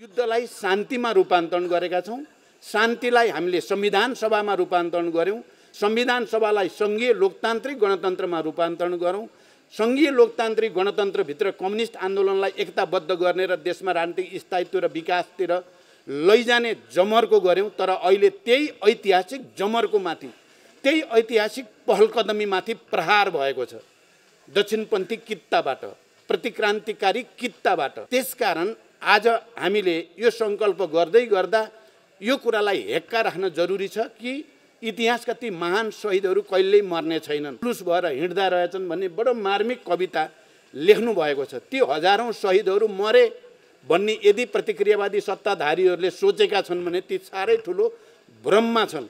युद्धलाई शान्तिमा रूपान्तरण गरेका छौँ शान्तिलाई हामीले संविधान सभामा रूपान्तरण गऱ्यौँ संविधान सभालाई सङ्घीय लोकतान्त्रिक गणतन्त्रमा रूपान्तरण गरौँ सङ्घीय लोकतान्त्रिक गणतन्त्रभित्र कम्युनिस्ट आन्दोलनलाई एकताबद्ध गर्ने र देशमा राजनीतिक स्थायित्व र विकासतिर लैजाने जमरको गऱ्यौँ तर अहिले त्यही ऐतिहासिक जमरको माथि त्यही ऐतिहासिक पहलकदमीमाथि प्रहार भएको छ दक्षिणपन्थी कित्ताबाट प्रतिक्रान्तिकारी कित्ताबाट त्यसकारण आज हामीले यो सङ्कल्प गर्दै गर्दा यो कुरालाई हेक्का राख्न जरुरी छ कि इतिहासका ती महान शहीदहरू कहिल्यै मर्ने छैनन् पुरुष भएर हिँड्दा रहेछन् भन्ने बडो मार्मिक कविता लेख्नु भएको छ ती हजारौँ शहीदहरू मरे भन्ने यदि प्रतिक्रियावादी सत्ताधारीहरूले सोचेका छन् भने ती साह्रै ठुलो भ्रममा छन्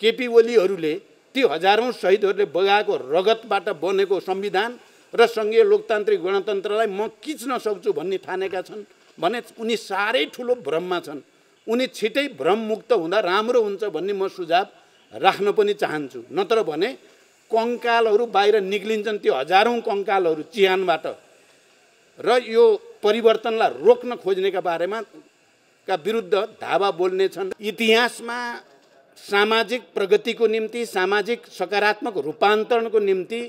केपी ओलीहरूले ती हजारौँ शहीदहरूले बगाएको रगतबाट बनेको संविधान र सङ्घीय लोकतान्त्रिक गणतन्त्रलाई म किच्न सक्छु भन्ने ठानेका छन् भने उनी साह्रै ठुलो भ्रममा छन् उनी छिटै भ्रममुक्त हुँदा राम्रो हुन्छ भन्ने म सुझाव राख्न पनि चाहन्छु नत्र भने कङ्कालहरू बाहिर निक्लिन्छन् त्यो हजारौँ कङ्कालहरू चिहानबाट र यो परिवर्तनलाई रोक्न खोज्नेका बारेमा का विरुद्ध धावा बोल्ने छन् इतिहासमा सामाजिक प्रगतिको निम्ति सामाजिक सकारात्मक रूपान्तरणको निम्ति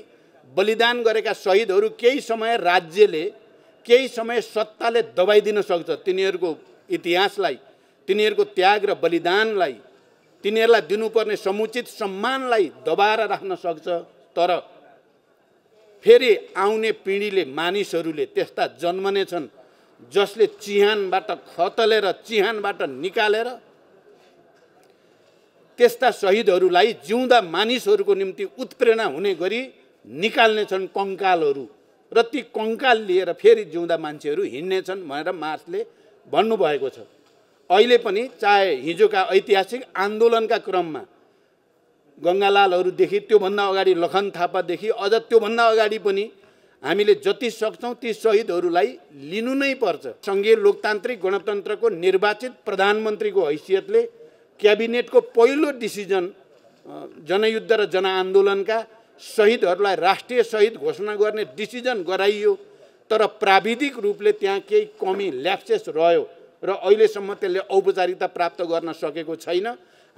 बलिदान गरेका शहीदहरू केही समय राज्यले केही समय सत्ताले दबाइदिन सक्छ तिनीहरूको इतिहासलाई तिनीहरूको त्याग र बलिदानलाई तिनीहरूलाई दिनुपर्ने समुचित सम्मानलाई दबाएर राख्न सक्छ तर फेरि आउने पिँढीले मानिसहरूले त्यस्ता जन्मने छन् जसले चिहानबाट खतलेर चिहानबाट निकालेर त्यस्ता सहिदहरूलाई जिउँदा मानिसहरूको निम्ति उत्प्रेरणा हुने गरी निकाल्नेछन् कङ्कालहरू र ती कङ्काल लिएर फेरि जिउँदा मान्छेहरू हिँड्नेछन् भनेर मार्सले भन्नुभएको छ अहिले पनि चाहे हिजोका ऐतिहासिक आन्दोलनका क्रममा गङ्गालालहरूदेखि त्योभन्दा अगाडि लखन थापादेखि अझ त्योभन्दा अगाडि पनि हामीले जति सक्छौँ ती सहिदहरूलाई लिनु नै पर्छ सङ्घीय लोकतान्त्रिक गणतन्त्रको निर्वाचित प्रधानमन्त्रीको हैसियतले क्याबिनेटको पहिलो डिसिजन जनयुद्ध र जनआन्दोलनका शहीदहरूलाई राष्ट्रिय शहीद घोषणा गर्ने डिसिजन गराइयो तर प्राविधिक रूपले त्यहाँ केही कमी ल्याप्सेस रह्यो र अहिलेसम्म त्यसले औपचारिकता प्राप्त गर्न सकेको छैन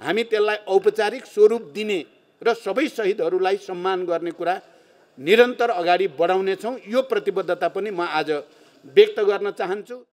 हामी त्यसलाई औपचारिक स्वरूप दिने र सबै शहीदहरूलाई सम्मान गर्ने कुरा निरन्तर अगाडि बढाउनेछौँ यो प्रतिबद्धता पनि म आज व्यक्त गर्न चाहन्छु